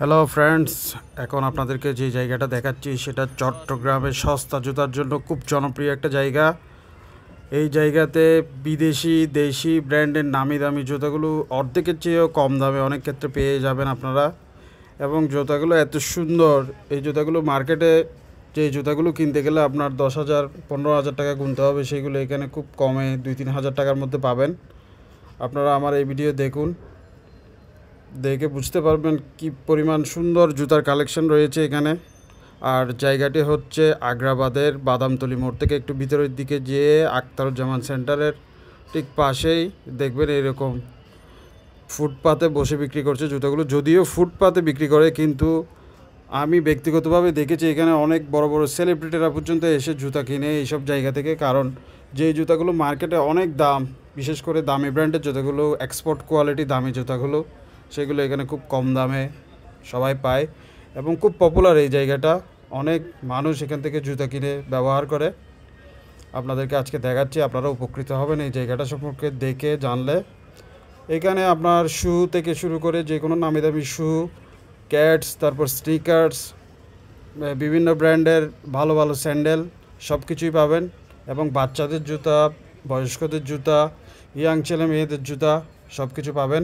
hello friends এখন আপনাদেরকে যে জায়গাটা দেখাচ্ছি সেটা চট্টগ্রামের সস্তা জুতার জন্য খুব জনপ্রিয় একটা জায়গা এই জায়গাতে বিদেশি দেশি ব্র্যান্ডের নামি দামি জুতাগুলো অর্ধেকের চেয়েও কম দামে অনেক ক্ষেত্রে পেয়ে যাবেন আপনারা এবং জুতাগুলো এত সুন্দর এই জুতাগুলো মার্কেটে যে জুতাগুলো কিনতে গেলে আপনার দশ হাজার পনেরো হাজার টাকা গুনতে হবে সেগুলো এখানে খুব কমে দুই তিন হাজার টাকার মধ্যে পাবেন আপনারা আমার এই ভিডিও দেখুন দেখে বুঝতে পারবেন কি পরিমাণ সুন্দর জুতার কালেকশন রয়েছে এখানে আর জায়গাটি হচ্ছে আগ্রাবাদের বাদামতলি মোড় থেকে একটু ভিতরের দিকে যেয়ে আখতারুজ্জামান সেন্টারের ঠিক পাশেই দেখবেন এরকম ফুটপাতে বসে বিক্রি করছে জুতাগুলো যদিও ফুটপাতে বিক্রি করে কিন্তু আমি ব্যক্তিগতভাবে দেখেছি এখানে অনেক বড় বড় সেলিব্রিটিরা পর্যন্ত এসে জুতা কিনে এইসব জায়গা থেকে কারণ যে জুতাগুলো মার্কেটে অনেক দাম বিশেষ করে দামি ব্র্যান্ডের জুতাগুলো এক্সপোর্ট কোয়ালিটি দামি জুতাগুলো সেগুলো এখানে খুব কম দামে সবাই পায় এবং খুব পপুলার এই জায়গাটা অনেক মানুষ এখান থেকে জুতা কিনে ব্যবহার করে আপনাদেরকে আজকে দেখাচ্ছি আপনারা উপকৃত হবেন এই জায়গাটা সম্পর্কে দেখে জানলে এখানে আপনার শু থেকে শুরু করে যে কোনো নামি দামি শু ক্যাটস তারপর স্নিকার্স বিভিন্ন ব্র্যান্ডের ভালো ভালো স্যান্ডেল সব কিছুই পাবেন এবং বাচ্চাদের জুতা বয়স্কদের জুতা ইয়াং ছেলে মেয়েদের জুতা সব কিছু পাবেন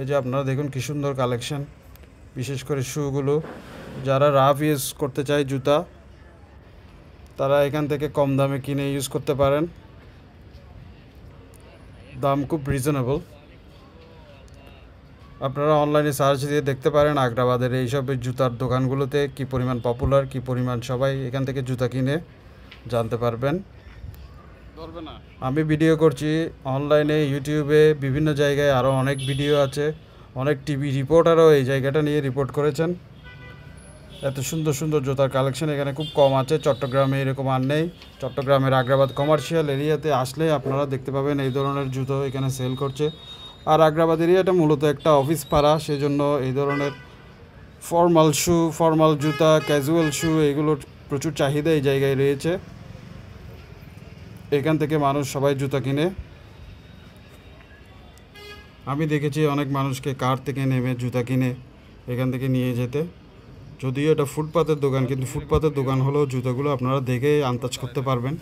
এই যে আপনারা দেখুন কী সুন্দর কালেকশান বিশেষ করে শুগুলো যারা রাফ ইউজ করতে চায় জুতা তারা এখান থেকে কম দামে কিনে ইউজ করতে পারেন দাম খুব রিজনেবল আপনারা অনলাইনে সার্চ দিয়ে দেখতে পারেন আগ্রাবাদের এইসব জুতার দোকানগুলোতে কি পরিমাণ পপুলার কি পরিমাণ সবাই এখান থেকে জুতা কিনে জানতে পারবেন আমি ভিডিও করছি অনলাইনে ইউটিউবে বিভিন্ন জায়গায় আরও অনেক ভিডিও আছে অনেক টিভি রিপোর্টারও এই জায়গাটা নিয়ে রিপোর্ট করেছেন এত সুন্দর সুন্দর জুতার কালেকশন এখানে খুব কম আছে চট্টগ্রামে এরকম আর নেই চট্টগ্রামের আগ্রাবাদ কমার্শিয়াল এরিয়াতে আসলে আপনারা দেখতে পাবেন এই ধরনের জুতো এখানে সেল করছে আর আগ্রাবাদ এরিয়াটা মূলত একটা অফিস পাড়া সেজন্য এই ধরনের ফর্মাল শু ফর্মাল জুতা ক্যাজুয়াল শ্যু এগুলোর প্রচুর চাহিদা এই জায়গায় রয়েছে এখান থেকে মানুষ সবাই জুতা কিনে আমি দেখেছি অনেক মানুষকে কার থেকে নেমে জুতা কিনে এখান থেকে নিয়ে যেতে যদিও এটা ফুটপাতের দোকান কিন্তু ফুটপাতের দোকান হলেও জুতাগুলো আপনারা দেখে আন্দাজ করতে পারবেন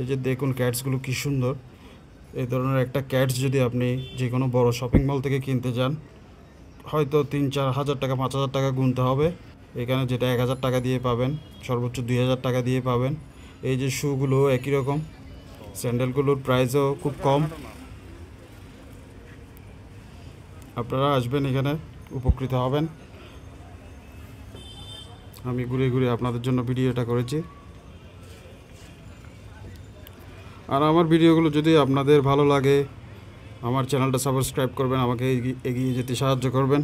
এই যে দেখুন ক্যাটসগুলো কি সুন্দর এই ধরনের একটা ক্যাটস যদি আপনি যে কোনো বড় শপিং মল থেকে কিনতে যান হয়তো তিন চার হাজার টাকা পাঁচ হাজার টাকা গুনতে হবে এখানে যেটা এক হাজার টাকা দিয়ে পাবেন সর্বোচ্চ দুই হাজার টাকা দিয়ে পাবেন এই যে শুগুলো একই রকম স্যান্ডেলগুলোর প্রাইসও খুব কম আপনারা আসবেন এখানে উপকৃত হবেন আমি ঘুরে ঘুরে আপনাদের জন্য ভিডিওটা করেছি আর আমার ভিডিওগুলো যদি আপনাদের ভালো লাগে আমার চ্যানেলটা সাবস্ক্রাইব করবেন আমাকে এগিয়ে যেতে সাহায্য করবেন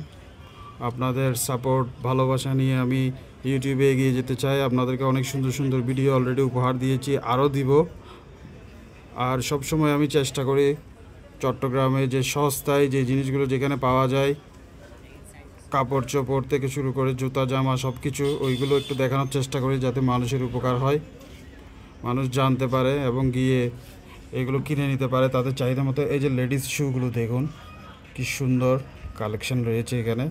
আপনাদের সাপোর্ট ভালোবাসা নিয়ে আমি ইউটিউবে এগিয়ে যেতে চাই আপনাদেরকে অনেক সুন্দর সুন্দর ভিডিও অলরেডি উপহার দিয়েছি আরও দিব আর সব সময় আমি চেষ্টা করি চট্টগ্রামে যে সস্তায় যে জিনিসগুলো যেখানে পাওয়া যায় কাপড় চোপড় থেকে শুরু করে জুতা জামা সব কিছু ওইগুলো একটু দেখানোর চেষ্টা করি যাতে মানুষের উপকার হয় মানুষ জানতে পারে এবং গিয়ে এগুলো কিনে নিতে পারে তাদের চাহিদা মতো এই যে লেডিস শুগুলো দেখুন কি সুন্দর কালেকশন রয়েছে এখানে